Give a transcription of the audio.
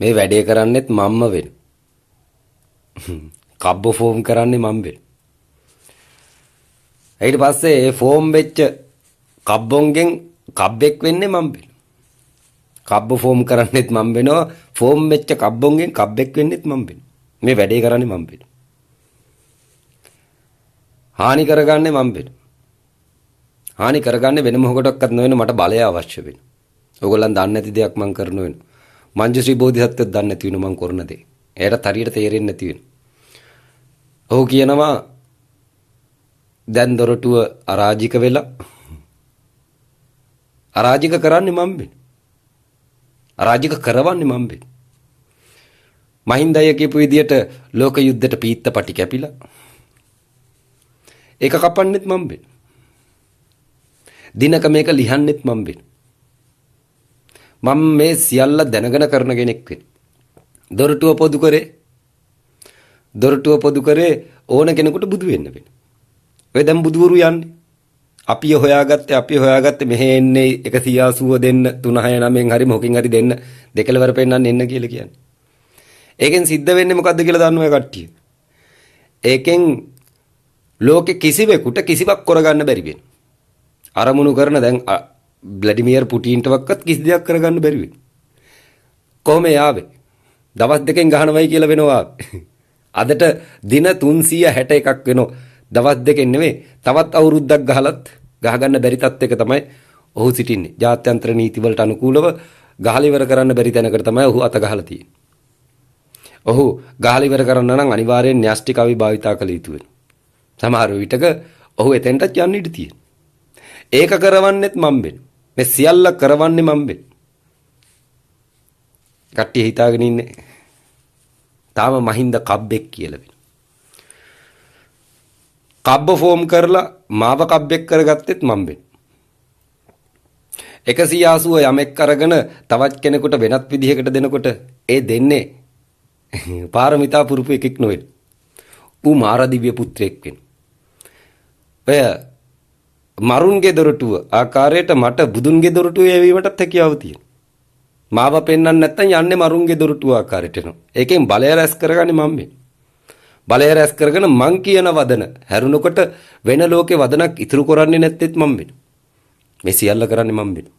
මේ වැඩේ කරන්නෙත් මම්ම වෙන. කබ්බ ෆෝම් කරන්නේ මම වෙන. ඊට පස්සේ ඒ ෆෝම් වෙච්ච කබ්බොන්ගෙන් කබ්බෙක් වෙන්නේ මම වෙන. කබ්බ ෆෝම් කරන්නෙත් මම වෙනවා ෆෝම් වෙච්ච කබ්බොන්ගෙන් කබ්බෙක් වෙන්නෙත් මම වෙන. මේ වැඩේ කරන්නේ මම වෙන. හානි කරගන්නේ මම වෙන. හානි කරගන්නේ වෙන මොකටවත් නොවන මට බලය අවශ්‍ය වෙන. ඕගොල්ලන් දන්නේ නැති දෙයක් මම කරන වෙන. මංජසී බෝධිසත්වයත් දන්නේ නැති වෙන මම කරන දේ. එයාට හරියට තේරෙන්නේ නැති වෙන. ඔහු කියනවා දැන් දොරටුව අරාජික වෙලා අරාජික කරන්නේ මම වෙන. අරාජික කරවන්නේ මම වෙන. මහින්දය කියපු විදියට ලෝක යුද්ධයට පීත්ත පටි කැපිලා ඒක කපන්නෙත් මම වෙන. දිනක මේක ලිහන්නෙත් මම වෙන. මම මේ සියල්ල දැනගෙන කරන කෙනෙක් වෙන. දොරටුව පොදු කරේ දොරටුව පොදු කරේ ඕන කෙනෙකුට බුදු වෙන්න වෙන. ඔය දැන් බුදුවරු යන්නේ. අපි හොයාගත්තේ අපි හොයාගත්තේ මෙහෙ එන්නේ 180 දෙන්න 369 හරි මොකකින් හරි දෙන්න දෙකලවර පෙන්නන්න එන්න කියලා කියන්නේ. ඒකෙන් සිද්ධ වෙන්නේ මොකද්ද කියලා දන්නව ඔය කට්ටිය. ඒකෙන් ලෝකෙ කිසිවෙකුට කිසිවක් කරගන්න බැරි වෙන. අරමුණු කරන දැන් බ්ලැඩිමියර් පුටින්ට වක්වත් කිසි දෙයක් කරගන්න බැරි වෙන. කොහොම යාවේ? දවස් දෙකෙන් ගහනවයි කියලා වෙනවා. අදට දින 361ක් වෙනවා. දවස් දෙකෙන් නෙමෙයි තවත් අවුරුද්දක් ගහලත් ගහගන්න බැරි තත්යක තමයි ඔහු සිටින්නේ. ජාත්‍යන්තර නීතිවලට අනුකූලව ගහලා ඉවර කරන්න බැරි තැනකට තමයි ඔහු අත ගහලා තියෙන්නේ. ඔහු ගහලා ඉවර කරන්න නම් අනිවාර්යෙන් න්‍යෂ්ටික අවි භාවිතා කළ යුතු වෙනවා. සමහර විටක ඔහු එතෙන්ටත් යන්න ඉඩ තියෙනවා. ඒක කරවන්නෙත් මම වෙන. මේ සියල්ල කරවන්නේ මම වෙන. කට්ටිය හිතාගෙන ඉන්නේ. තාම මහින්ද කබ්බෙක් කියලා වෙන. කබ්බ ෆෝම් කරලා මාව කබ්බෙක් කරගත්තෙත් මම වෙන. 180 යමෙක් අරගෙන තවත් කෙනෙකුට වෙනත් විදිහකට දෙනකොට ඒ දෙන්නේ පාරමිතා පුරුපු එකෙක් නොවේ. ඌ මාරදිව්‍ය පුත්‍රයෙක් වෙන. ඔය මරුන්ගේ දොරටුව ආකාරයට මට බුදුන්ගේ දොරටුව යැවීමටත් හැකියාව තියෙනවා. මාව පෙන්වන්න නැත්නම් යන්නේ මරුන්ගේ දොරටුව ආකාරයට එනවා. ඒකෙන් බලය රැස් කරගන්නේ මම මේ. බලය රැස් කරගෙන මං කියන වදන හැරුණකොට වෙන ලෝකේ වදනක් ඉතුරු කරන්නේ නැත්තේත් මම වෙනවා. මේ සියල්ල කරන්නේ මම වෙනවා.